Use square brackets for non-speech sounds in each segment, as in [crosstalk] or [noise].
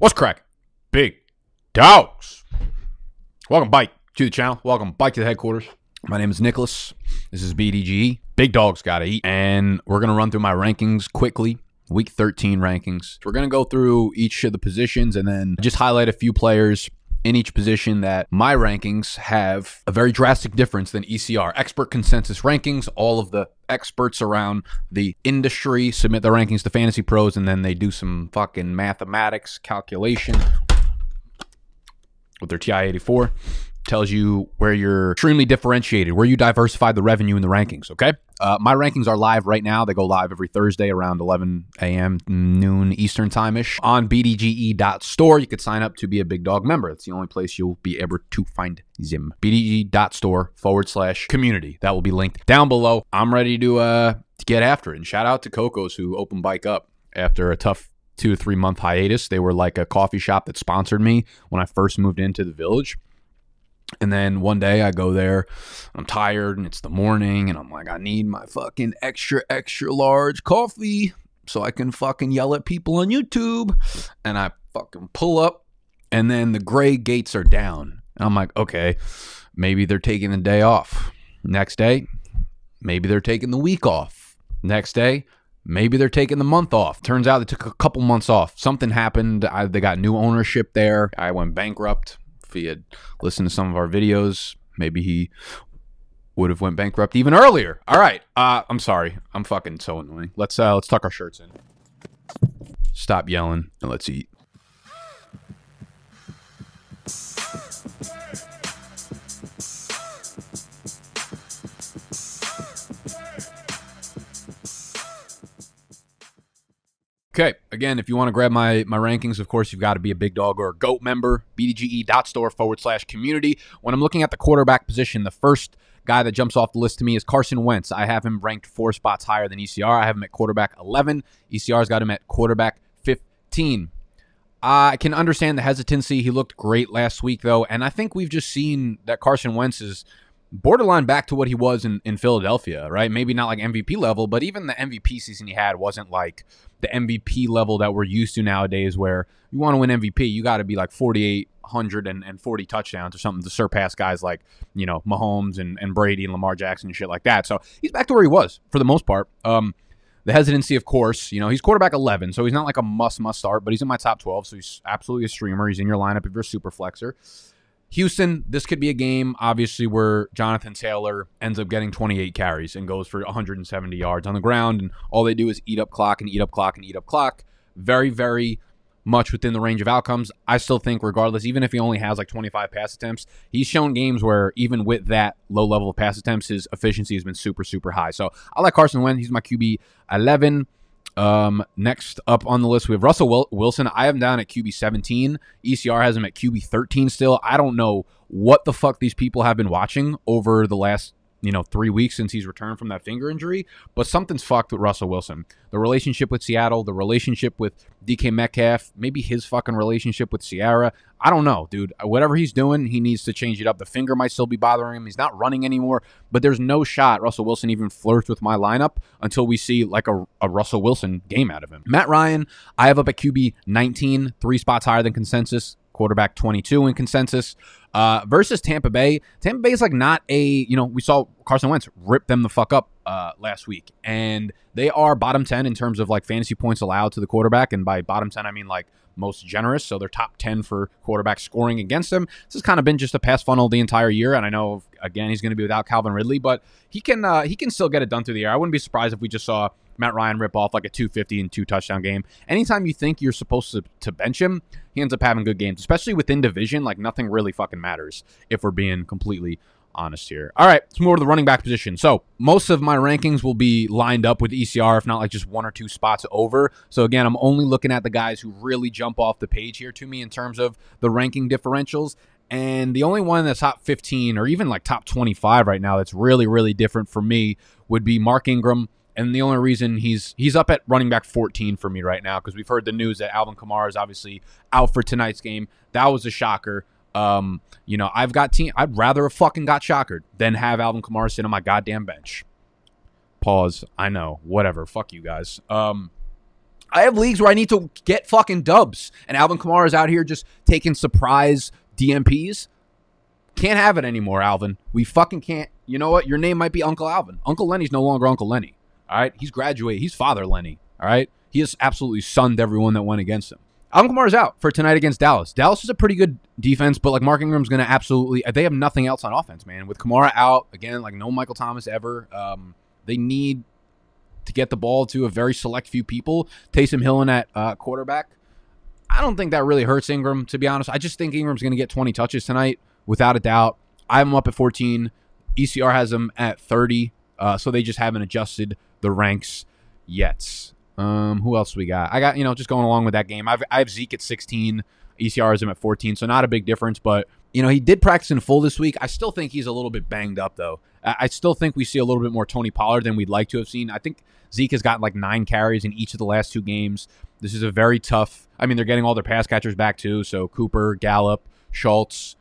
What's crack? Big dogs. Welcome, bike, to the channel. Welcome, bike, to the headquarters. My name is Nicholas. This is BDG. Big dogs gotta eat. And we're gonna run through my rankings quickly. Week 13 rankings. we're gonna go through each of the positions and then just highlight a few players in each position that my rankings have a very drastic difference than ECR. Expert consensus rankings, all of the experts around the industry submit their rankings to Fantasy Pros, and then they do some fucking mathematics calculation with their TI 84 tells you where you're extremely differentiated, where you diversify the revenue in the rankings, okay? Uh, my rankings are live right now. They go live every Thursday around 11 a.m., noon Eastern time ish on bdge.store. You could sign up to be a Big Dog member. It's the only place you'll be able to find Zim. bdge.store forward slash community. That will be linked down below. I'm ready to, uh, to get after it. And shout out to Cocos who opened Bike Up after a tough two to three month hiatus. They were like a coffee shop that sponsored me when I first moved into the village. And then one day I go there, I'm tired and it's the morning and I'm like, I need my fucking extra, extra large coffee so I can fucking yell at people on YouTube. And I fucking pull up and then the gray gates are down. And I'm like, okay, maybe they're taking the day off. Next day, maybe they're taking the week off. Next day, maybe they're taking the month off. Turns out they took a couple months off. Something happened. I, they got new ownership there. I went bankrupt if he had listened to some of our videos, maybe he would have went bankrupt even earlier. All right, uh, I'm sorry. I'm fucking so annoying. Let's uh, let's tuck our shirts in. Stop yelling and let's eat. Okay. Again, if you want to grab my my rankings, of course, you've got to be a big dog or a GOAT member, bdge.store forward slash community. When I'm looking at the quarterback position, the first guy that jumps off the list to me is Carson Wentz. I have him ranked four spots higher than ECR. I have him at quarterback 11. ECR's got him at quarterback 15. I can understand the hesitancy. He looked great last week, though, and I think we've just seen that Carson Wentz is – borderline back to what he was in, in Philadelphia, right? Maybe not like MVP level, but even the MVP season he had wasn't like the MVP level that we're used to nowadays where you want to win MVP, you got to be like 4,800 and, and 40 touchdowns or something to surpass guys like, you know, Mahomes and, and Brady and Lamar Jackson and shit like that. So he's back to where he was for the most part. Um, the hesitancy, of course, you know, he's quarterback 11, so he's not like a must, must start, but he's in my top 12, so he's absolutely a streamer. He's in your lineup if you're a super flexer. Houston, this could be a game, obviously, where Jonathan Taylor ends up getting 28 carries and goes for 170 yards on the ground. And all they do is eat up clock and eat up clock and eat up clock. Very, very much within the range of outcomes. I still think, regardless, even if he only has like 25 pass attempts, he's shown games where even with that low level of pass attempts, his efficiency has been super, super high. So I like Carson Wentz. He's my QB 11. Um, next up on the list, we have Russell Wilson. I have him down at QB 17. ECR has him at QB 13 still. I don't know what the fuck these people have been watching over the last you know, three weeks since he's returned from that finger injury, but something's fucked with Russell Wilson. The relationship with Seattle, the relationship with DK Metcalf, maybe his fucking relationship with Sierra. I don't know, dude. Whatever he's doing, he needs to change it up. The finger might still be bothering him. He's not running anymore, but there's no shot Russell Wilson even flirts with my lineup until we see like a, a Russell Wilson game out of him. Matt Ryan, I have up at QB 19, three spots higher than consensus quarterback 22 in consensus. Uh, versus Tampa Bay. Tampa Bay is like not a, you know, we saw Carson Wentz rip them the fuck up uh, last week. And they are bottom 10 in terms of like fantasy points allowed to the quarterback. And by bottom 10, I mean like most generous. So they're top 10 for quarterback scoring against him. This has kind of been just a pass funnel the entire year. And I know, again, he's going to be without Calvin Ridley, but he can uh, he can still get it done through the air. I wouldn't be surprised if we just saw Matt Ryan rip off like a 250 and two touchdown game. Anytime you think you're supposed to, to bench him, he ends up having good games, especially within division. Like nothing really fucking matters if we're being completely honest here. All right, let's move over to the running back position. So most of my rankings will be lined up with ECR, if not like just one or two spots over. So again, I'm only looking at the guys who really jump off the page here to me in terms of the ranking differentials. And the only one in the top 15 or even like top 25 right now that's really, really different for me would be Mark Ingram. And the only reason he's he's up at running back 14 for me right now because we've heard the news that Alvin Kamara is obviously out for tonight's game. That was a shocker. Um, you know, I've got team. I'd rather have fucking got Shocker than have Alvin Kamara sit on my goddamn bench. Pause. I know. Whatever. Fuck you guys. Um, I have leagues where I need to get fucking dubs, and Alvin Kamara is out here just taking surprise DMPs. Can't have it anymore, Alvin. We fucking can't. You know what? Your name might be Uncle Alvin. Uncle Lenny's no longer Uncle Lenny. All right, he's graduated. He's Father Lenny. All right, he has absolutely sunned everyone that went against him. Alvin Kamara's out for tonight against Dallas. Dallas is a pretty good defense, but like Mark Ingram's going to absolutely. They have nothing else on offense, man. With Kamara out again, like no Michael Thomas ever. Um, they need to get the ball to a very select few people. Taysom Hill in at uh, quarterback. I don't think that really hurts Ingram, to be honest. I just think Ingram's going to get 20 touches tonight, without a doubt. I have him up at 14. ECR has him at 30. Uh, so they just haven't adjusted the ranks yet. Um, who else we got? I got you know just going along with that game. I've I have Zeke at 16, ECR is him at 14, so not a big difference. But you know he did practice in full this week. I still think he's a little bit banged up though. I, I still think we see a little bit more Tony Pollard than we'd like to have seen. I think Zeke has gotten like nine carries in each of the last two games. This is a very tough. I mean they're getting all their pass catchers back too. So Cooper, Gallup, Schultz.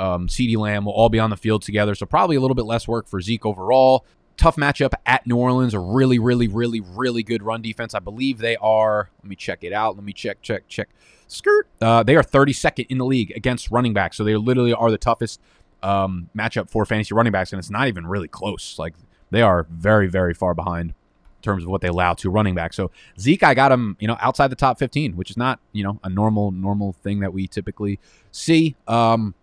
Um, CD Lamb will all be on the field together, so probably a little bit less work for Zeke overall tough matchup at New Orleans. A really, really, really, really good run defense. I believe they are. Let me check it out. Let me check, check, check. Skirt. Uh, they are 32nd in the league against running backs. So they literally are the toughest um, matchup for fantasy running backs, and it's not even really close. Like they are very, very far behind in terms of what they allow to running back. So Zeke, I got him, you know, outside the top 15, which is not, you know, a normal normal thing that we typically see. Um,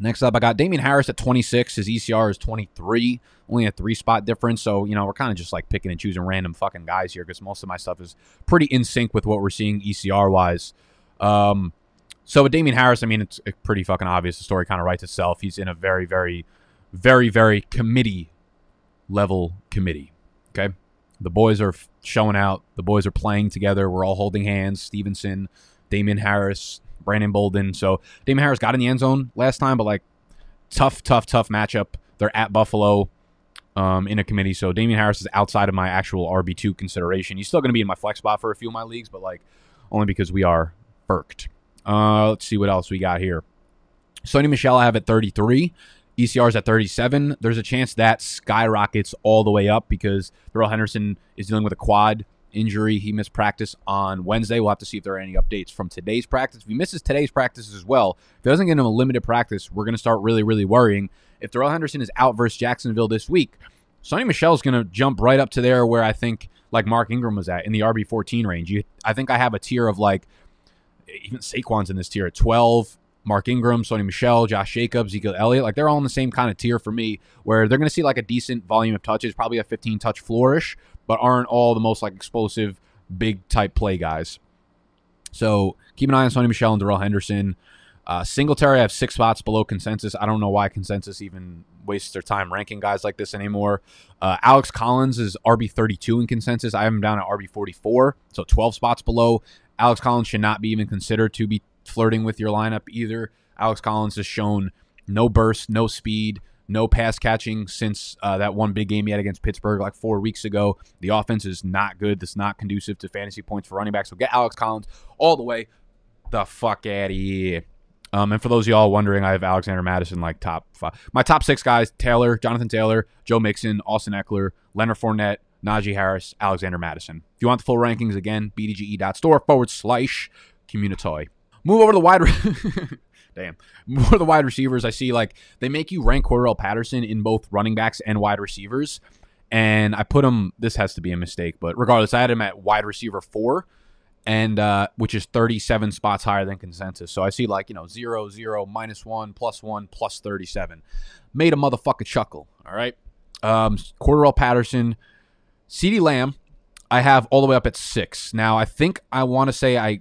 Next up, I got Damian Harris at 26. His ECR is 23, only a three spot difference. So, you know, we're kind of just like picking and choosing random fucking guys here because most of my stuff is pretty in sync with what we're seeing ECR wise. Um, so with Damian Harris, I mean, it's pretty fucking obvious. The story kind of writes itself. He's in a very, very, very, very committee level committee. Okay. The boys are showing out. The boys are playing together. We're all holding hands. Stevenson, Damian Harris, Brandon Bolden. So Damon Harris got in the end zone last time, but like tough, tough, tough matchup. They're at Buffalo um, in a committee. So Damian Harris is outside of my actual RB2 consideration. He's still going to be in my flex spot for a few of my leagues, but like only because we are burked. Uh, let's see what else we got here. Sony Michelle, I have at 33. ECR's at 37. There's a chance that skyrockets all the way up because Darrell Henderson is dealing with a quad injury. He missed practice on Wednesday. We'll have to see if there are any updates from today's practice. If he misses today's practice as well, if he doesn't get him a limited practice, we're going to start really, really worrying. If Darrell Henderson is out versus Jacksonville this week, Sonny is going to jump right up to there where I think like Mark Ingram was at in the RB fourteen range. You, I think I have a tier of like even Saquon's in this tier at twelve. Mark Ingram, Sonny Michelle, Josh Jacobs, Ezekiel Elliott, like they're all in the same kind of tier for me, where they're going to see like a decent volume of touches, probably a 15 touch flourish, but aren't all the most like explosive big type play guys. So keep an eye on Sony Michelle and Darrell Henderson. Uh, Singletary, I have six spots below consensus. I don't know why consensus even wastes their time ranking guys like this anymore. Uh, Alex Collins is RB 32 in consensus. I have him down at RB 44, so 12 spots below. Alex Collins should not be even considered to be flirting with your lineup either. Alex Collins has shown no burst, no speed, no pass catching since uh, that one big game he had against Pittsburgh like four weeks ago. The offense is not good. That's not conducive to fantasy points for running backs. So get Alex Collins all the way the fuck out of here. Um, and for those of y'all wondering, I have Alexander Madison like top five. My top six guys Taylor, Jonathan Taylor, Joe Mixon, Austin Eckler, Leonard Fournette, Najee Harris, Alexander Madison. If you want the full rankings, again, bdge.store forward slash communitoy. Move over to the wide. Re- [laughs] damn. [laughs] More the wide receivers, I see like they make you rank Cordell Patterson in both running backs and wide receivers. And I put him, this has to be a mistake, but regardless, I had him at wide receiver four and uh, which is 37 spots higher than consensus. So I see like, you know, zero, zero, minus minus 1, plus 1, plus 37. Made a motherfucker chuckle, all right? Um, Cordell Patterson, CeeDee Lamb, I have all the way up at 6. Now, I think I want to say I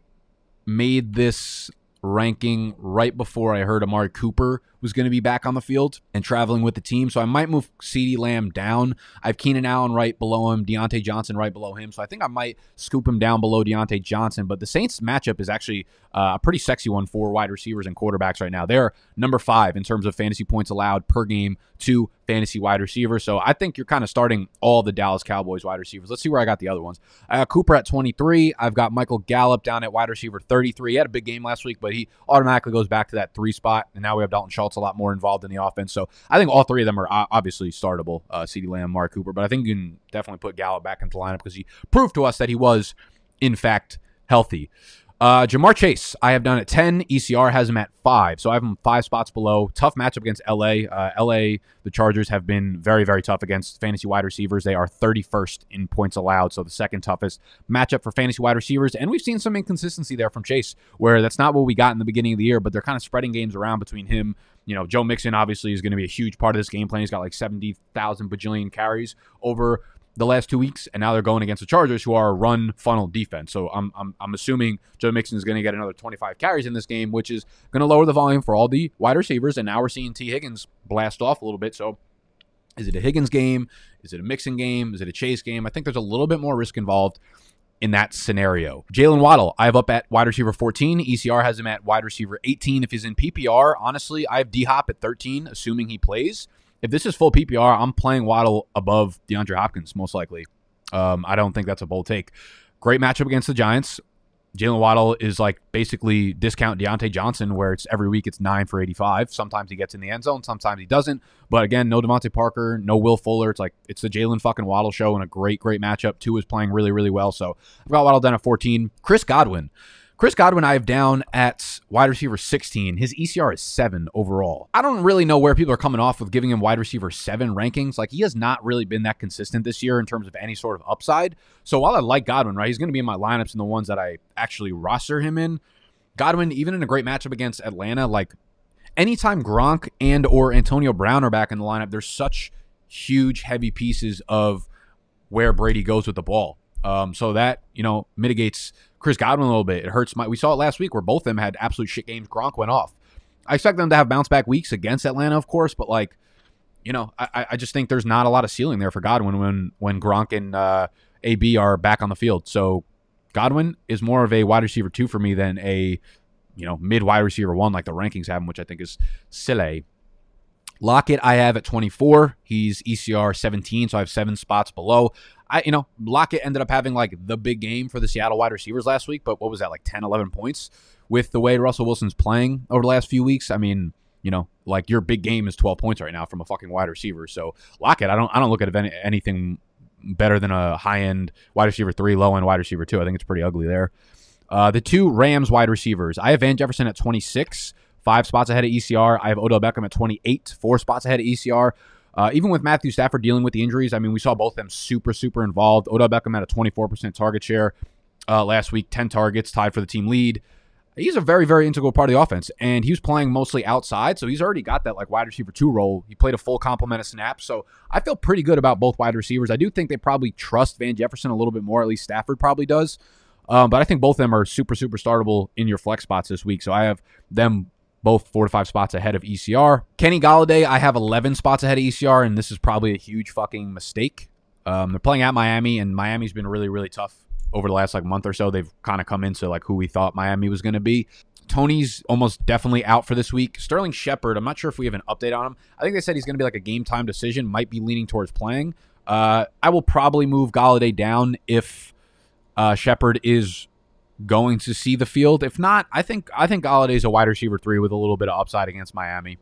made this ranking right before I heard Amari Cooper was going to be back on the field and traveling with the team. So I might move CeeDee Lamb down. I have Keenan Allen right below him, Deontay Johnson right below him. So I think I might scoop him down below Deontay Johnson. But the Saints matchup is actually uh, a pretty sexy one for wide receivers and quarterbacks right now. They're number five in terms of fantasy points allowed per game to fantasy wide receivers. So I think you're kind of starting all the Dallas Cowboys wide receivers. Let's see where I got the other ones. I got Cooper at 23. I've got Michael Gallup down at wide receiver 33. He had a big game last week, but he automatically goes back to that three spot. And now we have Dalton Schultz a lot more involved in the offense. So I think all three of them are obviously startable uh, CeeDee Lamb, Mark Cooper, but I think you can definitely put Gallup back into the lineup because he proved to us that he was, in fact, healthy. Uh, Jamar Chase, I have down at 10. ECR has him at five. So I have him five spots below. Tough matchup against LA. Uh, LA, the Chargers have been very, very tough against fantasy wide receivers. They are 31st in points allowed. So the second toughest matchup for fantasy wide receivers. And we've seen some inconsistency there from Chase, where that's not what we got in the beginning of the year, but they're kind of spreading games around between him. You know, Joe Mixon obviously is going to be a huge part of this game plan. He's got like 70,000 bajillion carries over the last two weeks, and now they're going against the Chargers, who are a run funnel defense. So I'm I'm, I'm assuming Joe Mixon is going to get another 25 carries in this game, which is going to lower the volume for all the wide receivers. And now we're seeing T. Higgins blast off a little bit. So is it a Higgins game? Is it a Mixon game? Is it a Chase game? I think there's a little bit more risk involved in that scenario. Jalen Waddle, I have up at wide receiver 14. ECR has him at wide receiver 18. If he's in PPR, honestly, I have D Hop at 13, assuming he plays if this is full PPR, I'm playing Waddle above DeAndre Hopkins most likely. Um, I don't think that's a bold take. Great matchup against the Giants. Jalen Waddle is like basically discount Deontay Johnson, where it's every week it's nine for 85. Sometimes he gets in the end zone, sometimes he doesn't. But again, no Devontae Parker, no Will Fuller. It's like it's the Jalen fucking Waddle show and a great, great matchup. Two is playing really, really well. So I've got Waddle down at 14. Chris Godwin. Chris Godwin, I have down at wide receiver 16. His ECR is seven overall. I don't really know where people are coming off with giving him wide receiver seven rankings. Like, he has not really been that consistent this year in terms of any sort of upside. So while I like Godwin, right, he's going to be in my lineups and the ones that I actually roster him in. Godwin, even in a great matchup against Atlanta, like anytime Gronk and or Antonio Brown are back in the lineup, there's such huge, heavy pieces of where Brady goes with the ball. Um, so that you know mitigates Chris Godwin a little bit. It hurts my. We saw it last week where both of them had absolute shit games. Gronk went off. I expect them to have bounce back weeks against Atlanta, of course, but like, you know, I, I just think there's not a lot of ceiling there for Godwin when when Gronk and uh, AB are back on the field. So Godwin is more of a wide receiver two for me than a you know mid wide receiver one like the rankings have him, which I think is silly. Lockett, I have at 24. He's ECR 17, so I have seven spots below. I, you know, Lockett ended up having like the big game for the Seattle wide receivers last week, but what was that, like 10, 11 points with the way Russell Wilson's playing over the last few weeks? I mean, you know, like your big game is 12 points right now from a fucking wide receiver. So Lockett, I don't, I don't look at any, anything better than a high end wide receiver three, low end wide receiver two. I think it's pretty ugly there. Uh, the two Rams wide receivers, I have Van Jefferson at 26 five spots ahead of ECR. I have Odell Beckham at 28, four spots ahead of ECR. Uh, even with Matthew Stafford dealing with the injuries, I mean, we saw both them super, super involved. Odell Beckham had a 24% target share uh, last week, 10 targets, tied for the team lead. He's a very, very integral part of the offense, and he was playing mostly outside, so he's already got that like wide receiver two role. He played a full complement of snaps, so I feel pretty good about both wide receivers. I do think they probably trust Van Jefferson a little bit more, at least Stafford probably does. Um, but I think both of them are super, super startable in your flex spots this week. So I have them both four to five spots ahead of ECR. Kenny Galladay, I have 11 spots ahead of ECR, and this is probably a huge fucking mistake. Um, they're playing at Miami, and Miami's been really, really tough over the last like month or so. They've kind of come into like who we thought Miami was going to be. Tony's almost definitely out for this week. Sterling Shepard, I'm not sure if we have an update on him. I think they said he's going to be like a game time decision, might be leaning towards playing. Uh, I will probably move Galladay down if uh, Shepard is going to see the field. If not, I think I think Galladay's a wide receiver three with a little bit of upside against Miami.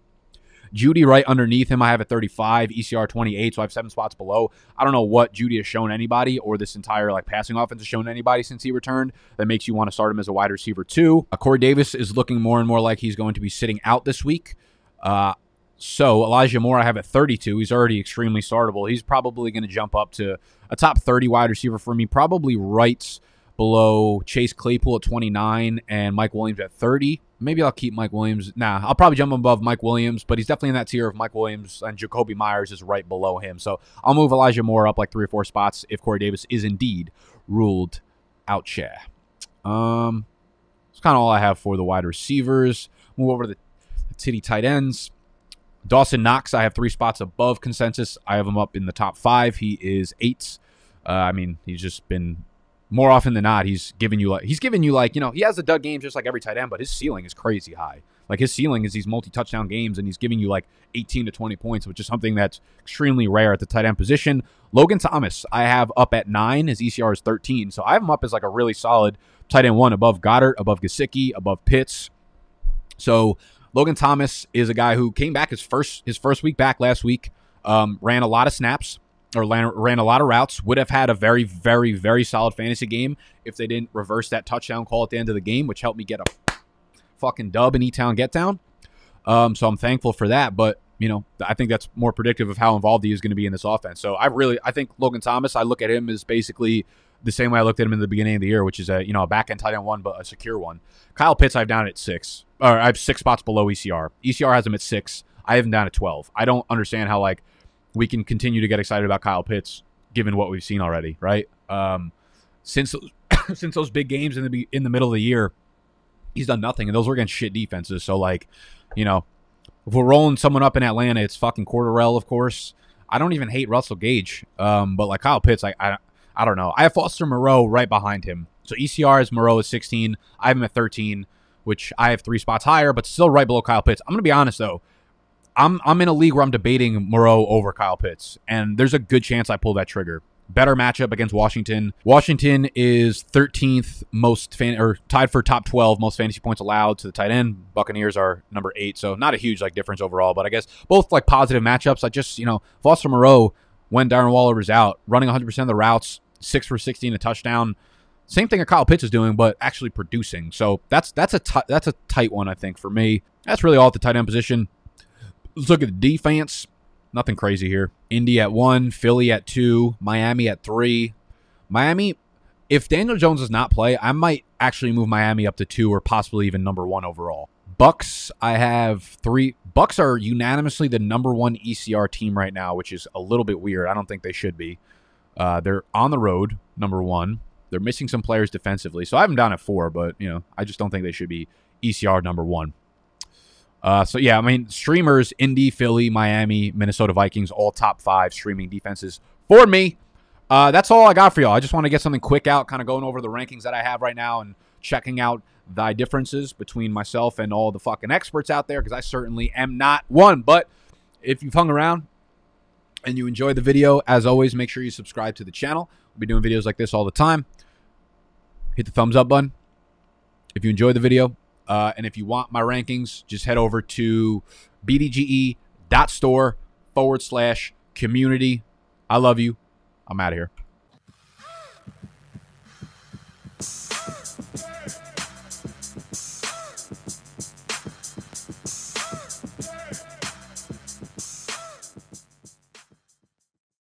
Judy right underneath him, I have at 35, ECR 28, so I have seven spots below. I don't know what Judy has shown anybody or this entire like passing offense has shown anybody since he returned that makes you want to start him as a wide receiver too. Uh, Corey Davis is looking more and more like he's going to be sitting out this week. Uh, so Elijah Moore, I have at 32. He's already extremely startable. He's probably going to jump up to a top 30 wide receiver for me, probably right below Chase Claypool at 29 and Mike Williams at 30. Maybe I'll keep Mike Williams. Nah, I'll probably jump above Mike Williams, but he's definitely in that tier of Mike Williams, and Jacoby Myers is right below him. So I'll move Elijah Moore up like three or four spots if Corey Davis is indeed ruled out. Share. Um, it's kind of all I have for the wide receivers. Move over to the titty tight ends. Dawson Knox, I have three spots above consensus. I have him up in the top five. He is eight. Uh, I mean, he's just been more often than not, he's giving you like he's giving you like you know he has a dud game just like every tight end, but his ceiling is crazy high. Like his ceiling is these multi touchdown games, and he's giving you like 18 to 20 points, which is something that's extremely rare at the tight end position. Logan Thomas, I have up at nine. His ECR is 13, so I have him up as like a really solid tight end one above Goddard, above Gasicki, above Pitts. So Logan Thomas is a guy who came back his first his first week back last week, um, ran a lot of snaps or ran, ran a lot of routes, would have had a very, very, very solid fantasy game if they didn't reverse that touchdown call at the end of the game, which helped me get a fucking dub in E Town Get Down. Um, so I'm thankful for that. But, you know, I think that's more predictive of how involved he is going to be in this offense. So I really, I think Logan Thomas, I look at him as basically the same way I looked at him in the beginning of the year, which is a, you know, a back end tight end one, but a secure one. Kyle Pitts, I've down at six, or I have six spots below ECR. ECR has him at six. I have him down at 12. I don't understand how, like, we can continue to get excited about Kyle Pitts, given what we've seen already, right? Um, since [coughs] since those big games in the in the middle of the year, he's done nothing, and those were against shit defenses. So like, you know, if we're rolling someone up in Atlanta, it's fucking Corderell, of course. I don't even hate Russell Gage, um, but like Kyle Pitts, I, I I don't know. I have Foster Moreau right behind him. So ECR is Moreau is 16. I have him at 13, which I have three spots higher, but still right below Kyle Pitts. I'm going to be honest, though. I'm I'm in a league where I'm debating Moreau over Kyle Pitts, and there's a good chance I pull that trigger. Better matchup against Washington. Washington is 13th most fan or tied for top 12 most fantasy points allowed to the tight end. Buccaneers are number eight, so not a huge like difference overall, but I guess both like positive matchups. I just you know Foster Moreau when Darren Waller was out, running 100% of the routes, six for 16, a touchdown. Same thing that Kyle Pitts is doing, but actually producing. So that's that's a t- that's a tight one, I think, for me. That's really all at the tight end position. Let's look at the defense. Nothing crazy here. Indy at one, Philly at two, Miami at three. Miami, if Daniel Jones does not play, I might actually move Miami up to two or possibly even number one overall. Bucks, I have three. Bucks are unanimously the number one ECR team right now, which is a little bit weird. I don't think they should be. Uh, they're on the road, number one. They're missing some players defensively, so I haven't done it four, but you know, I just don't think they should be ECR number one. Uh, so yeah, I mean streamers: Indy, Philly, Miami, Minnesota Vikings, all top five streaming defenses for me. Uh, that's all I got for y'all. I just want to get something quick out, kind of going over the rankings that I have right now and checking out the differences between myself and all the fucking experts out there because I certainly am not one. But if you've hung around and you enjoy the video, as always, make sure you subscribe to the channel. We'll be doing videos like this all the time. Hit the thumbs up button if you enjoyed the video. Uh, and if you want my rankings, just head over to bdge.store forward slash community. I love you. I'm out of here.